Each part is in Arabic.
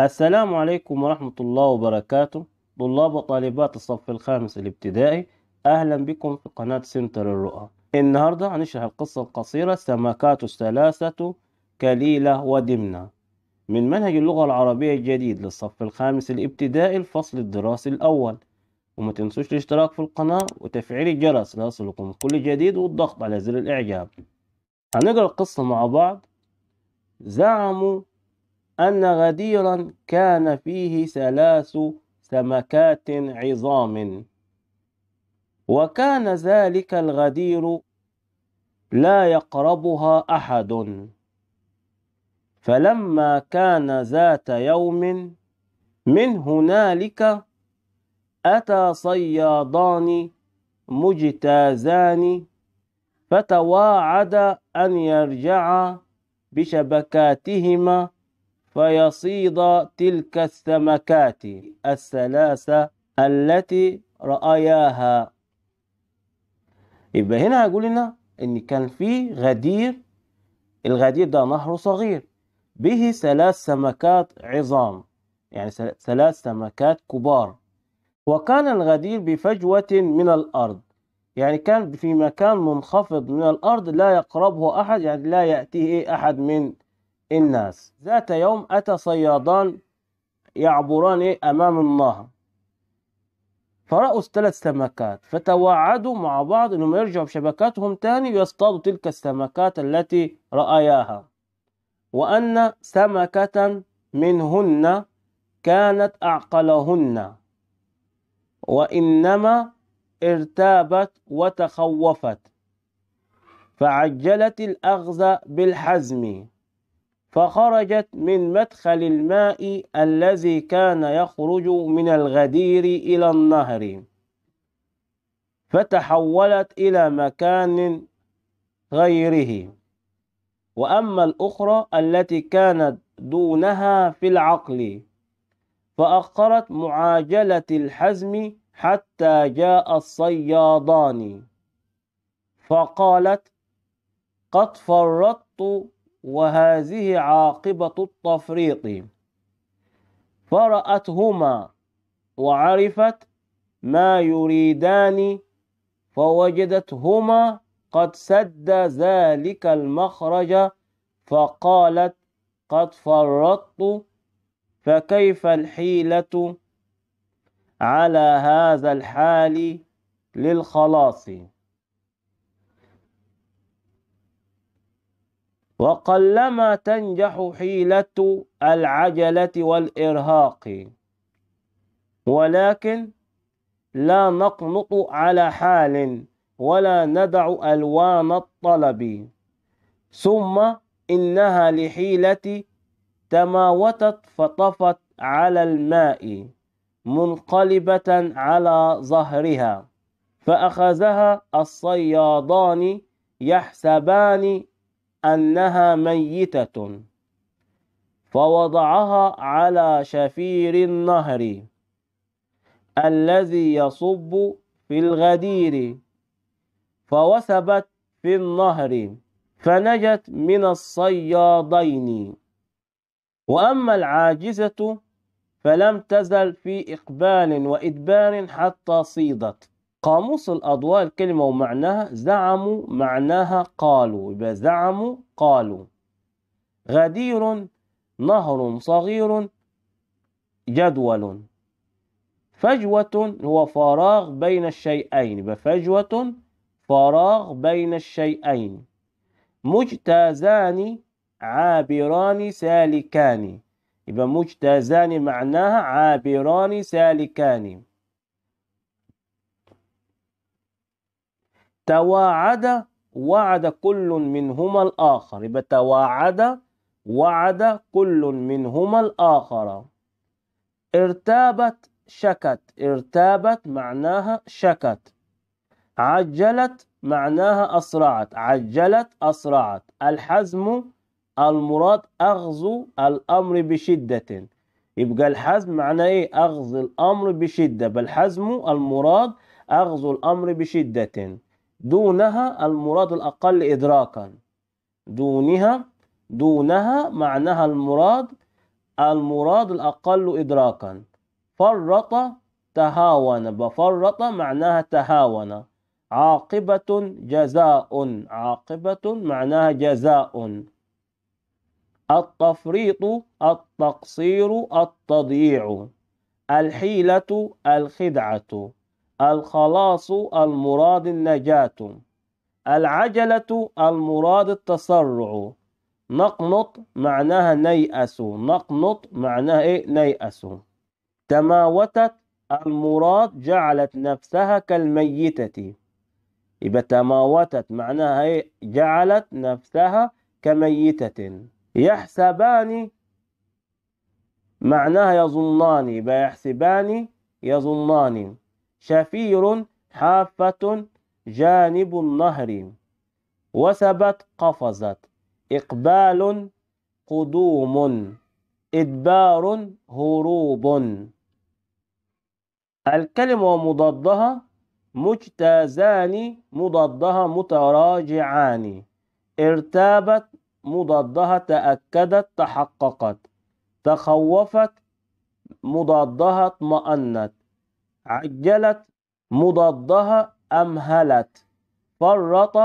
السلام عليكم ورحمة الله وبركاته طلاب وطالبات الصف الخامس الابتدائي أهلا بكم في قناة سنتر الرؤى النهاردة هنشرح القصة القصيرة سمكات الثلاثة كليلة ودمنة من منهج اللغة العربية الجديد للصف الخامس الابتدائي الفصل الدراسي الأول وما تنسوش الاشتراك في القناة وتفعيل الجرس ليصلكم كل جديد والضغط على زر الإعجاب هنقرأ القصة مع بعض زعموا أن غديرا كان فيه ثلاث سمكات عظام وكان ذلك الغدير لا يقربها أحد فلما كان ذات يوم من هنالك أتى صيادان مجتازان فتواعد أن يرجع بشبكاتهما فيصيد تلك السمكات الثلاثة التي رأياها يبقى هنا هقول لنا إن كان في غدير الغدير ده نهر صغير به ثلاث سمكات عظام يعني ثلاث سمكات كبار وكان الغدير بفجوة من الأرض يعني كان في مكان منخفض من الأرض لا يقربه أحد يعني لا يأتيه أحد من الناس ذات يوم أتى صيادان يعبران أمام النهر فرأوا ثلاث سمكات فتوعدوا مع بعض أنهم يرجعوا بشبكاتهم تاني ويصطادوا تلك السمكات التي رأياها وأن سمكة منهن كانت أعقلهن وإنما ارتابت وتخوفت فعجلت الأخذ بالحزم فخرجت من مدخل الماء الذي كان يخرج من الغدير إلى النهر فتحولت إلى مكان غيره وأما الأخرى التي كانت دونها في العقل فأخرت معاجلة الحزم حتى جاء الصيادان فقالت قد فرطت وهذه عاقبة التفريط فرأتهما وعرفت ما يريدان فوجدتهما قد سد ذلك المخرج فقالت قد فرطت فكيف الحيلة على هذا الحال للخلاص وقلما تنجح حيلة العجلة والإرهاق ولكن لا نقنط على حال ولا ندع ألوان الطلب ثم إنها لحيلة تماوتت فطفت على الماء منقلبة على ظهرها فأخذها الصيادان يحسبان أنها ميتة فوضعها على شفير النهر الذي يصب في الغدير فوثبت في النهر فنجت من الصيادين وأما العاجزة فلم تزل في إقبال وإدبار حتى صيدت قاموس الأضواء الكلمة ومعناها زعموا معناها قالوا يبقى زعموا قالوا غدير نهر صغير جدول فجوة هو فراغ بين الشيئين يبقى فجوة فراغ بين الشيئين مجتازان عابران سالكان يبقى مجتازان معناها عابران سالكان تواعد وعد كل منهما الآخر يبقى تواعد وعد كل منهما الآخر ارتابت شكت ارتابت معناها شكت عجلت معناها أسرعت عجلت أسرعت الحزم المراد أغزو الأمر بشدة يبقى الحزم معناه إيه أغز الأمر بشدة بل حزم المراد أغزو الأمر بشدة دونها المراد الأقل إدراكا دونها دونها معناها المراد المراد الأقل إدراكا فرط تهاون بفرط معناها تهاون عاقبة جزاء عاقبة معناها جزاء التفريط التقصير التضييع الحيلة الخدعة الخلاص المراد النجاة العجلة المراد التسرع نقنط معناها نيأس نقنط معناها إيه نيأس تماوتت المراد جعلت نفسها كالميتة يبقى تماوتت معناها إيه جعلت نفسها كميتة يحسبان معناها يظنان يبقى يحسبان يظنان شفير حافة جانب النهر وثبت قفزت إقبال قدوم إدبار هروب الكلمة ومضادها مجتازان مضادها متراجعان ارتابت مضادها تأكدت تحققت تخوفت مضادها اطمأنت عجلت مضادها أمهلت فرط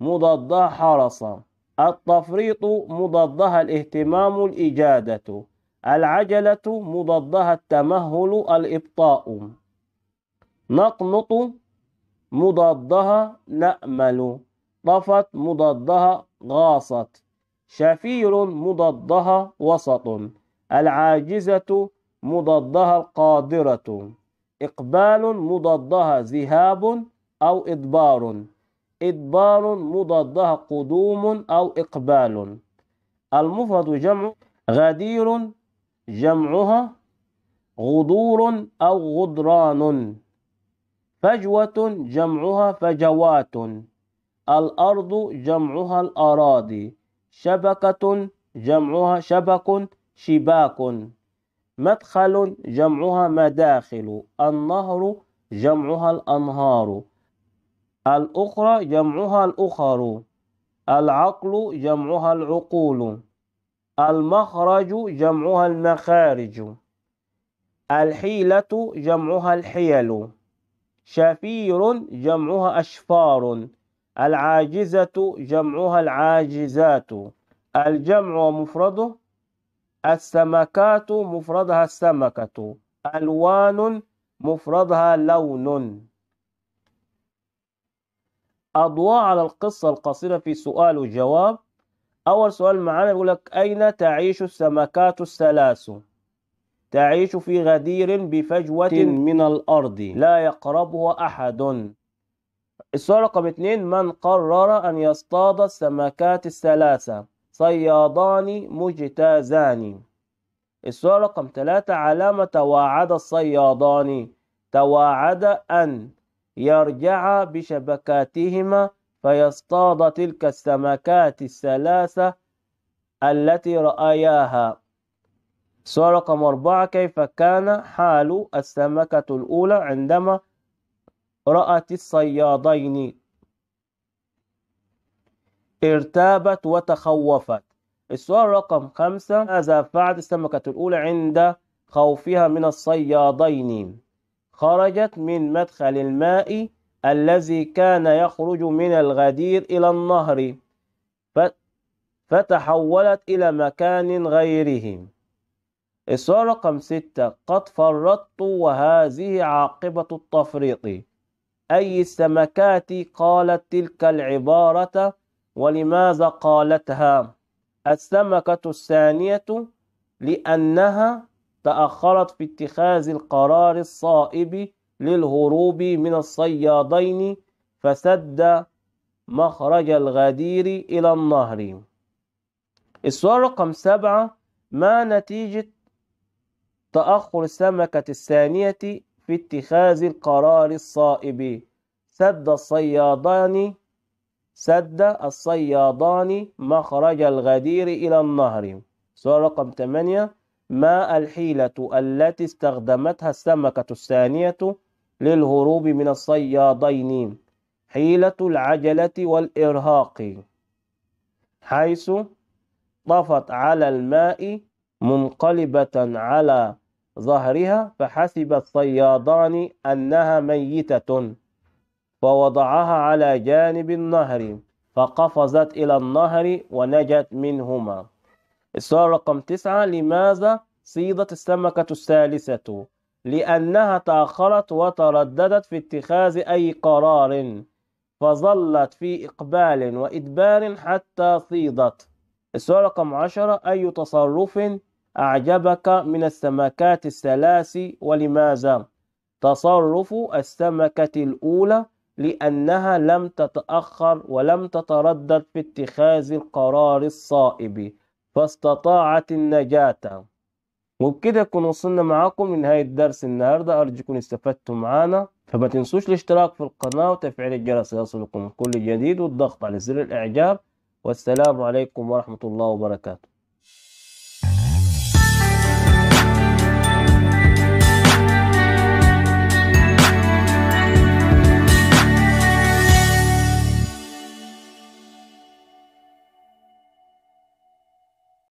مضادها حرص التفريط مضادها الاهتمام الإجادة العجلة مضادها التمهل الإبطاء نقنط مضادها نأمل طفت مضادها غاصت شفير مضادها وسط العاجزة مضادها القادرة إقبال مضادها ذهاب أو إدبار إدبار مضادها قدوم أو إقبال المفرد جمع غدير جمعها غدور أو غدران فجوة جمعها فجوات الأرض جمعها الأراضي شبكة جمعها شبك شباك مدخل جمعها مداخل النهر جمعها الأنهار الأخرى جمعها الأخر العقل جمعها العقول المخرج جمعها المخارج الحيلة جمعها الحيل شفير جمعها أشفار العاجزة جمعها العاجزات الجمع ومفرده السمكات مفردها السمكة ألوان مفردها لون أضواء على القصة القصيرة في سؤال وجواب أول سؤال معانا يقول لك أين تعيش السمكات الثلاث؟ تعيش في غدير بفجوة من الأرض لا يقربها أحد السؤال رقم اثنين من قرر أن يصطاد السمكات الثلاثة؟ صيادان مجتازان السؤال رقم ثلاثة علامة تواعد الصيادان تواعد أن يرجع بشبكاتهما فيصطاد تلك السمكات الثلاثة التي رأياها سؤال رقم أربعة كيف كان حال السمكة الأولى عندما رأت الصيادين ارتابت وتخوفت السؤال رقم خمسة ماذا فعلت السمكة الأولى عند خوفها من الصيادين خرجت من مدخل الماء الذي كان يخرج من الغدير إلى النهر فتحولت إلى مكان غيره السؤال رقم ستة قد فرطت وهذه عاقبة التفريط أي السمكات قالت تلك العبارة ولماذا قالتها السمكة الثانية لأنها تأخرت في اتخاذ القرار الصائب للهروب من الصيادين فسد مخرج الغدير إلى النهر السؤال رقم سبعة ما نتيجة تأخر السمكة الثانية في اتخاذ القرار الصائب سد الصيادان سد الصيادان مخرج الغدير إلى النهر سؤال رقم 8 ما الحيلة التي استخدمتها السمكة الثانية للهروب من الصيادين حيلة العجلة والإرهاق حيث طفت على الماء منقلبة على ظهرها فحسب الصيادان أنها ميتة فوضعها على جانب النهر فقفزت إلى النهر ونجت منهما السؤال رقم تسعة لماذا صيدت السمكة الثالثة لأنها تأخرت وترددت في اتخاذ أي قرار فظلت في إقبال وإدبار حتى صيدت السؤال رقم عشرة أي تصرف أعجبك من السمكات الثلاث ولماذا؟ تصرف السمكة الأولى لأنها لم تتأخر ولم تتردد في اتخاذ القرار الصائب فاستطاعت النجاة وبكده يكون وصلنا معاكم لنهاية درس النهاردة أرجوكم استفدتم معنا فما تنسوش الاشتراك في القناة وتفعيل الجرس ليصلكم كل جديد والضغط على زر الإعجاب والسلام عليكم ورحمة الله وبركاته